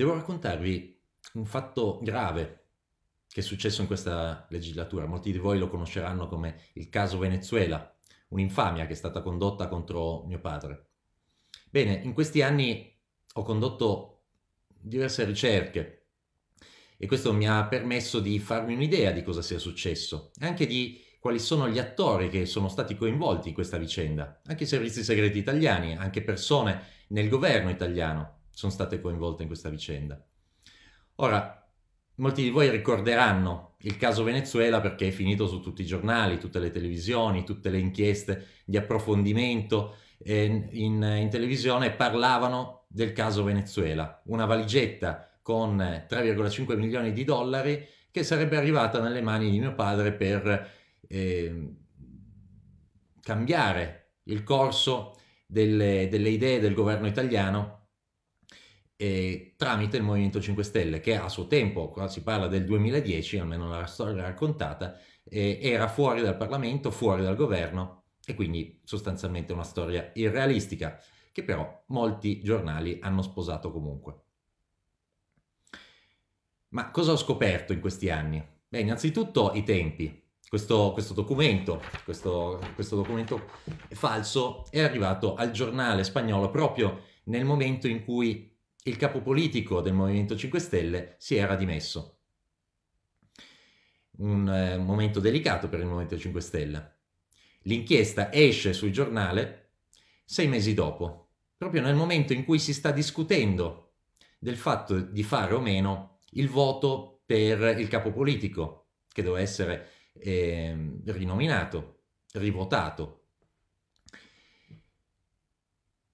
Devo raccontarvi un fatto grave che è successo in questa legislatura. Molti di voi lo conosceranno come il caso Venezuela, un'infamia che è stata condotta contro mio padre. Bene, in questi anni ho condotto diverse ricerche e questo mi ha permesso di farmi un'idea di cosa sia successo, anche di quali sono gli attori che sono stati coinvolti in questa vicenda, anche i servizi segreti italiani, anche persone nel governo italiano, sono state coinvolte in questa vicenda. Ora, molti di voi ricorderanno il caso Venezuela perché è finito su tutti i giornali, tutte le televisioni, tutte le inchieste di approfondimento in, in, in televisione parlavano del caso Venezuela, una valigetta con 3,5 eh, milioni di dollari che sarebbe arrivata nelle mani di mio padre per eh, cambiare il corso delle, delle idee del governo italiano eh, tramite il Movimento 5 Stelle, che a suo tempo, qua si parla del 2010, almeno nella storia raccontata, eh, era fuori dal Parlamento, fuori dal governo e quindi sostanzialmente una storia irrealistica, che però molti giornali hanno sposato comunque. Ma cosa ho scoperto in questi anni? Beh, innanzitutto i tempi. Questo, questo, documento, questo, questo, documento, falso, è arrivato al giornale spagnolo proprio nel momento in cui il capo politico del Movimento 5 Stelle si era dimesso. Un eh, momento delicato per il Movimento 5 Stelle. L'inchiesta esce sul giornale sei mesi dopo, proprio nel momento in cui si sta discutendo del fatto di fare o meno il voto per il capo politico, che doveva essere eh, rinominato, rivotato.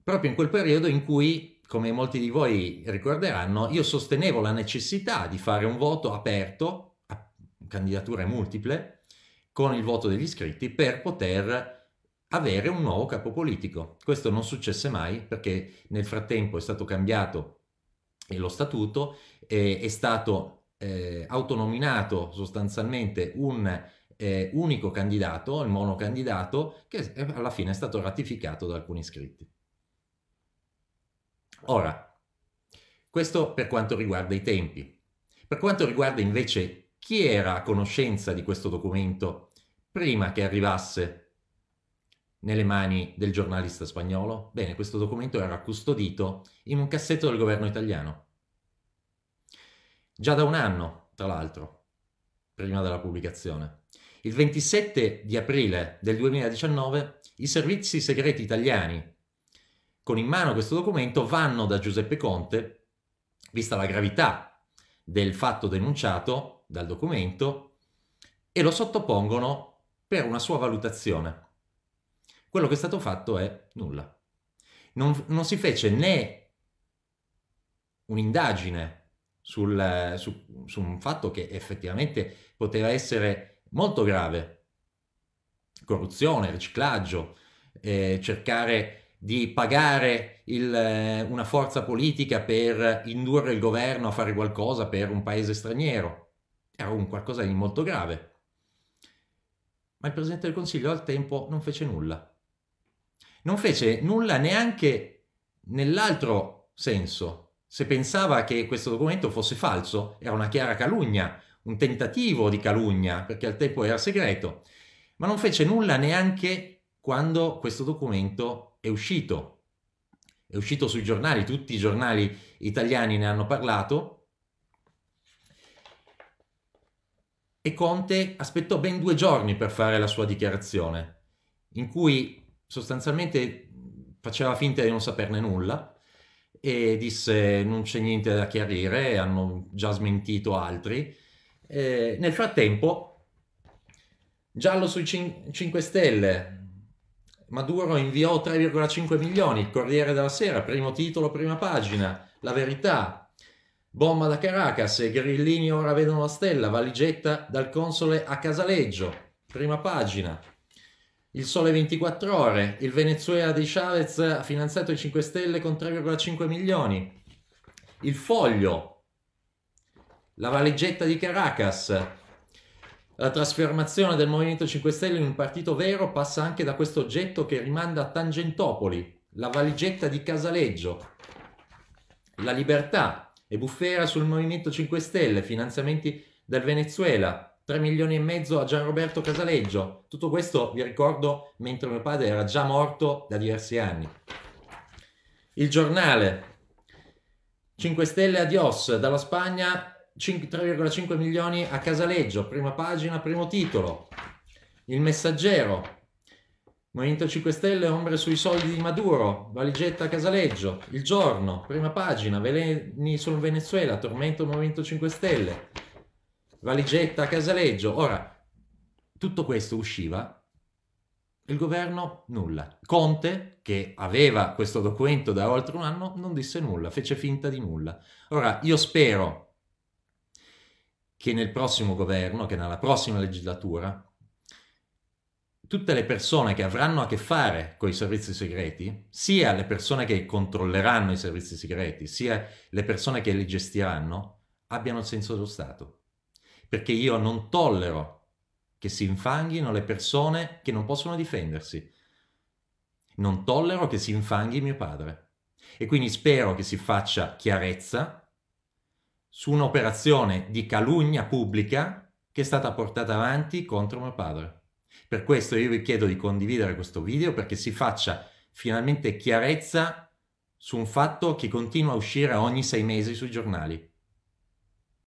Proprio in quel periodo in cui come molti di voi ricorderanno, io sostenevo la necessità di fare un voto aperto a candidature multiple con il voto degli iscritti per poter avere un nuovo capo politico. Questo non successe mai perché nel frattempo è stato cambiato eh, lo statuto, eh, è stato eh, autonominato sostanzialmente un eh, unico candidato, il monocandidato, che alla fine è stato ratificato da alcuni iscritti. Ora, questo per quanto riguarda i tempi. Per quanto riguarda invece chi era a conoscenza di questo documento prima che arrivasse nelle mani del giornalista spagnolo? Bene, questo documento era custodito in un cassetto del governo italiano. Già da un anno, tra l'altro, prima della pubblicazione. Il 27 di aprile del 2019 i servizi segreti italiani con in mano questo documento vanno da Giuseppe Conte, vista la gravità del fatto denunciato dal documento, e lo sottopongono per una sua valutazione. Quello che è stato fatto è nulla. Non, non si fece né un'indagine sul, su, su un fatto che effettivamente poteva essere molto grave, corruzione, riciclaggio, eh, cercare di pagare il, eh, una forza politica per indurre il governo a fare qualcosa per un paese straniero. Era un qualcosa di molto grave. Ma il Presidente del Consiglio al tempo non fece nulla. Non fece nulla neanche nell'altro senso. Se pensava che questo documento fosse falso, era una chiara calunnia, un tentativo di calunnia, perché al tempo era segreto, ma non fece nulla neanche quando questo documento è uscito, è uscito sui giornali, tutti i giornali italiani ne hanno parlato e Conte aspettò ben due giorni per fare la sua dichiarazione, in cui sostanzialmente faceva finta di non saperne nulla e disse non c'è niente da chiarire, hanno già smentito altri. Eh, nel frattempo, giallo sui 5 Stelle, Maduro inviò 3,5 milioni, il Corriere della Sera, primo titolo, prima pagina, La Verità, bomba da Caracas, grillini ora vedono la stella, valigetta dal console a Casaleggio, prima pagina. Il Sole 24 Ore, il Venezuela di Chavez ha finanziato i 5 Stelle con 3,5 milioni. Il Foglio, la valigetta di Caracas, la trasformazione del Movimento 5 Stelle in un partito vero passa anche da questo oggetto che rimanda a Tangentopoli, la valigetta di Casaleggio. La libertà e bufera sul Movimento 5 Stelle, finanziamenti dal Venezuela, 3 milioni e mezzo a Gianroberto Casaleggio. Tutto questo vi ricordo mentre mio padre era già morto da diversi anni. Il giornale 5 Stelle adios dalla Spagna 3,5 milioni a Casaleggio, prima pagina, primo titolo. Il Messaggero, Movimento 5 Stelle, ombre sui soldi di Maduro, valigetta a Casaleggio, Il Giorno, prima pagina, veleni sul Venezuela, tormento Movimento 5 Stelle, valigetta a Casaleggio. Ora, tutto questo usciva, il governo nulla. Conte, che aveva questo documento da oltre un anno, non disse nulla, fece finta di nulla. Ora, io spero che nel prossimo governo, che nella prossima legislatura, tutte le persone che avranno a che fare con i servizi segreti, sia le persone che controlleranno i servizi segreti, sia le persone che li gestiranno, abbiano il senso dello Stato. Perché io non tollero che si infanghino le persone che non possono difendersi. Non tollero che si infanghi mio padre. E quindi spero che si faccia chiarezza su un'operazione di calunnia pubblica che è stata portata avanti contro mio padre. Per questo io vi chiedo di condividere questo video perché si faccia finalmente chiarezza su un fatto che continua a uscire ogni sei mesi sui giornali.